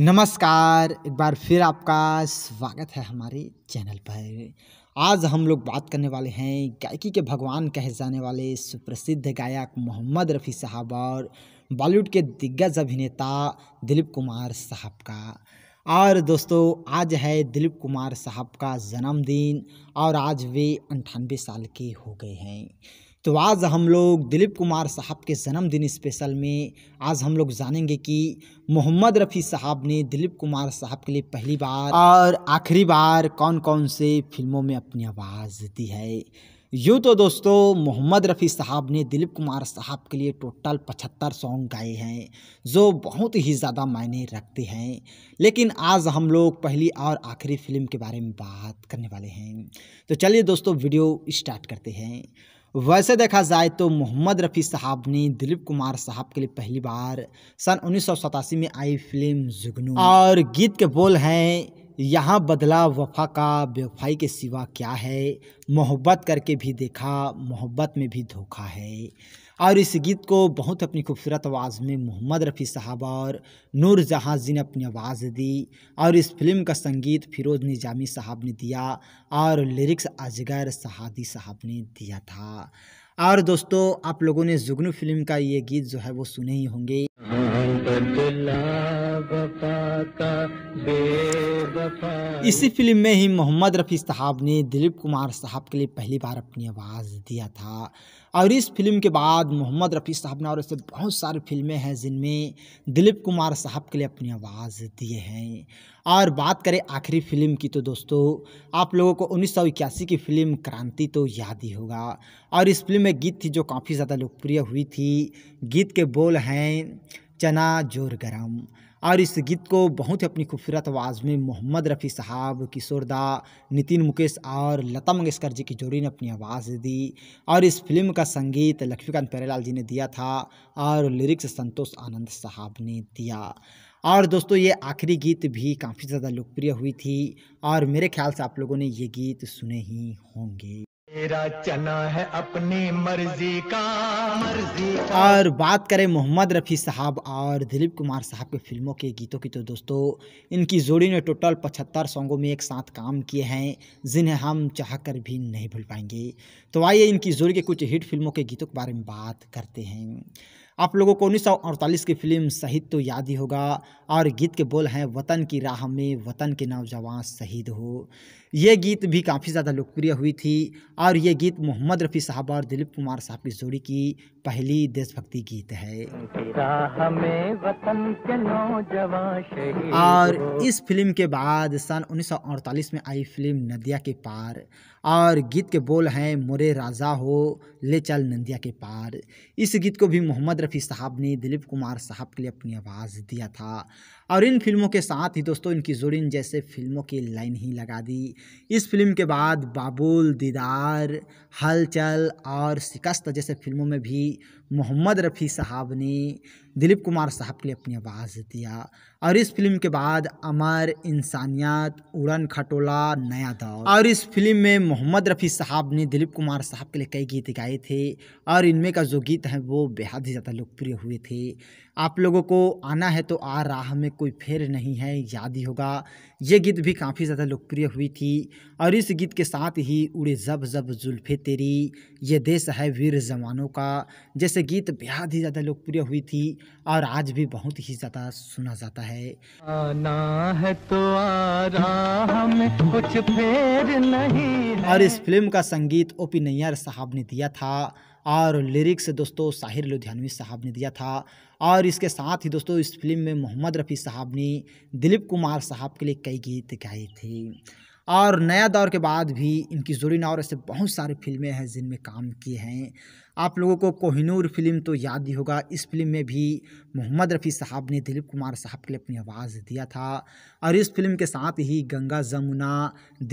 नमस्कार एक बार फिर आपका स्वागत है हमारे चैनल पर आज हम लोग बात करने वाले हैं गायकी के भगवान कहे जाने वाले सुप्रसिद्ध गायक मोहम्मद रफ़ी साहब और बॉलीवुड के दिग्गज अभिनेता दिलीप कुमार साहब का और दोस्तों आज है दिलीप कुमार साहब का जन्मदिन और आज वे अंठानवे साल के हो गए हैं तो आज हम लोग दिलीप कुमार साहब के जन्मदिन स्पेशल में आज हम लोग जानेंगे कि मोहम्मद रफ़ी साहब ने दिलीप कुमार साहब के लिए पहली बार और आखिरी बार कौन कौन से फिल्मों में अपनी आवाज़ दी है यूँ तो दोस्तों मोहम्मद रफ़ी साहब ने दिलीप कुमार साहब के लिए टोटल पचहत्तर सॉन्ग गाए हैं जो बहुत ही ज़्यादा मायने रखते हैं लेकिन आज हम लोग पहली और आखिरी फिल्म के बारे में बात करने वाले हैं तो चलिए दोस्तों वीडियो स्टार्ट करते हैं वैसे देखा जाए तो मोहम्मद रफ़ी साहब ने दिलीप कुमार साहब के लिए पहली बार सन उन्नीस में आई फिल्म जुगनू और गीत के बोल हैं यहाँ बदला वफा का बेवफाई के सिवा क्या है मोहब्बत करके भी देखा मोहब्बत में भी धोखा है और इस गीत को बहुत अपनी खूबसूरत आवाज़ में मोहम्मद रफ़ी साहब और नूर जहाँ जी ने अपनी आवाज़ दी और इस फिल्म का संगीत फिरोज़ निजामी साहब ने दिया और लिरिक्स अजगर सहादी साहब ने दिया था और दोस्तों आप लोगों ने जुगनू फिल्म का ये गीत जो है वो सुने ही होंगे इसी फिल्म में ही मोहम्मद रफ़ी साहब ने दिलीप कुमार साहब के लिए पहली बार अपनी आवाज़ दिया था और इस फिल्म के बाद मोहम्मद रफ़ी साहब ने और ऐसे बहुत सारी फिल्में हैं जिनमें दिलीप कुमार साहब के लिए अपनी आवाज़ दिए हैं और बात करें आखिरी फिल्म की तो दोस्तों आप लोगों को उन्नीस की फिल्म क्रांति तो याद ही होगा और इस फिल्म में गीत थी जो काफ़ी ज़्यादा लोकप्रिय हुई थी गीत के बोल हैं चना जोर गरम और इस गीत को बहुत ही अपनी खूबसूरत आवाज़ में मोहम्मद रफ़ी साहब किशोरदा नितिन मुकेश और लता मंगेशकर जी की जोड़ी ने अपनी आवाज़ दी और इस फिल्म का संगीत लक्ष्मीकांत प्यारेलाल जी ने दिया था और लिरिक्स संतोष आनंद साहब ने दिया और दोस्तों ये आखिरी गीत भी काफ़ी ज़्यादा लोकप्रिय हुई थी और मेरे ख्याल से आप लोगों ने ये गीत सुने ही होंगे मेरा चना है अपनी मर्जी का मर्जी का और बात करें मोहम्मद रफ़ी साहब और दिलीप कुमार साहब के फिल्मों के गीतों की तो दोस्तों इनकी जोड़ी ने टोटल पचहत्तर सॉन्गों में एक साथ काम किए हैं जिन्हें हम चाह कर भी नहीं भूल पाएंगे तो आइए इनकी जोड़ी के कुछ हिट फिल्मों के गीतों के बारे में बात करते हैं आप लोगों को उन्नीस की फिल्म शहीद तो याद ही होगा और गीत के बोल हैं वतन की राह में वतन के नौजवान शहीद हो ये गीत भी काफ़ी ज़्यादा लोकप्रिय हुई थी और ये गीत मोहम्मद रफ़ी साहब और दिलीप कुमार साहब की जोड़ी की पहली देशभक्ति गीत है और इस फिल्म के बाद सन 1948 में आई फिल्म नदिया के पार और गीत के बोल हैं मोरे राजा हो ले चल नंदिया के पार इस गीत को भी मोहम्मद रफ़ी साहब ने दिलीप कुमार साहब के लिए अपनी आवाज़ दिया था और इन फिल्मों के साथ ही दोस्तों इनकी जुड़ीन जैसे फिल्मों की लाइन ही लगा दी इस फिल्म के बाद बाबुल दीदार हलचल और शिकस्त जैसे फिल्मों में भी मोहम्मद रफ़ी साहब ने दिलीप कुमार साहब के लिए अपनी आवाज़ दिया और इस फिल्म के बाद अमर इंसानियत उड़न खटोला नया दौर और इस फिल्म में मोहम्मद रफ़ी साहब ने दिलीप कुमार साहब के लिए कई गीत गाए थे और इनमें का जो गीत है वो बेहद ही ज़्यादा लोकप्रिय हुए थे आप लोगों को आना है तो आ राह में कोई फेर नहीं है याद ही होगा ये गीत भी काफ़ी ज़्यादा लोकप्रिय हुई थी और इस गीत के साथ ही उड़े जब जब जुल्फ़े तेरी ये देश है वीर जवानों का जैसे गीत बेहद ही ज़्यादा लोकप्रिय हुई थी और आज भी बहुत ही ज़्यादा सुना जाता है आ रहा तो नहीं और इस फिल्म का संगीत ओ पी नैयर साहब ने दिया था और लिरिक्स दोस्तों साहिर लुधियानवी साहब ने दिया था और इसके साथ ही दोस्तों इस फिल्म में मोहम्मद रफ़ी साहब ने दिलीप कुमार साहब के लिए कई गीत गाए थे और नया दौर के बाद भी इनकी जुरीना और ऐसे बहुत सारी फिल्में हैं जिनमें काम किए हैं आप लोगों को कोहिनूर फिल्म तो याद ही होगा इस फिल्म में भी मोहम्मद रफ़ी साहब ने दिलीप कुमार साहब के लिए अपनी आवाज़ दिया था और इस फिल्म के साथ ही गंगा जमुना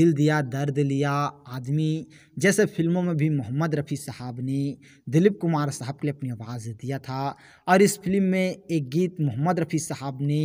दिल दिया दर्द लिया आदमी जैसे फिल्मों में भी मोहम्मद रफ़ी साहब ने दिलीप कुमार साहब के लिए अपनी आवाज़ दिया था और इस फिल्म में एक गीत मोहम्मद रफ़ी साहब ने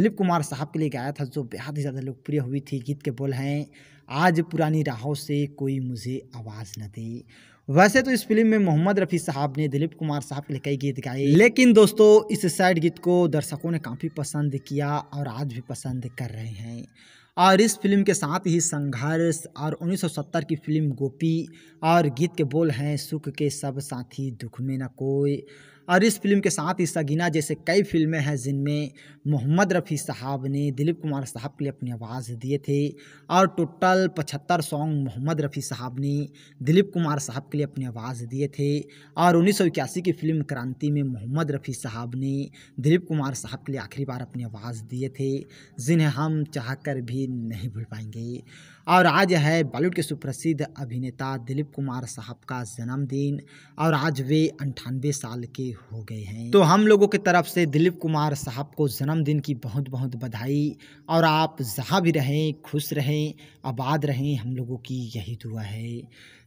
दिलीप कुमार साहब के लिए गाया था जो बेहद ही ज़्यादा लोकप्रिय हुई थी गीत के बोल हैं आज पुरानी राहों से कोई मुझे आवाज़ न दे वैसे तो इस फिल्म में मोहम्मद रफ़ी साहब ने दिलीप कुमार साहब के लिए कई गीत गाए लेकिन दोस्तों इस सैड गीत को दर्शकों ने काफ़ी पसंद किया और आज भी पसंद कर रहे हैं और इस फिल्म के साथ ही संघर्ष और 1970 की फिल्म गोपी और गीत के बोल हैं सुख के सब साथी दुख में न कोई और इस फिल्म के साथ ही सगीना जैसे कई फिल्में हैं जिनमें मोहम्मद रफ़ी साहब ने दिलीप कुमार साहब के लिए अपनी आवाज़ दिए थे और टोटल पचहत्तर सॉन्ग मोहम्मद रफ़ी साहब ने दिलीप कुमार साहब के लिए अपनी आवाज़ दिए थे और उन्नीस की फिल्म क्रांति में मोहम्मद रफ़ी साहब ने दिलीप कुमार साहब के लिए आखिरी बार अपनी आवाज़ दिए थे जिन्हें हम चाह भी नहीं भूल पाएंगे और आज है बॉलीवुड के सुप्रसिद्ध अभिनेता दिलीप कुमार साहब का जन्मदिन और आज वे अंठानवे साल के हो गए हैं तो हम लोगों की तरफ से दिलीप कुमार साहब को जन्मदिन की बहुत बहुत बधाई और आप जहाँ भी रहें खुश रहें आबाद रहें हम लोगों की यही दुआ है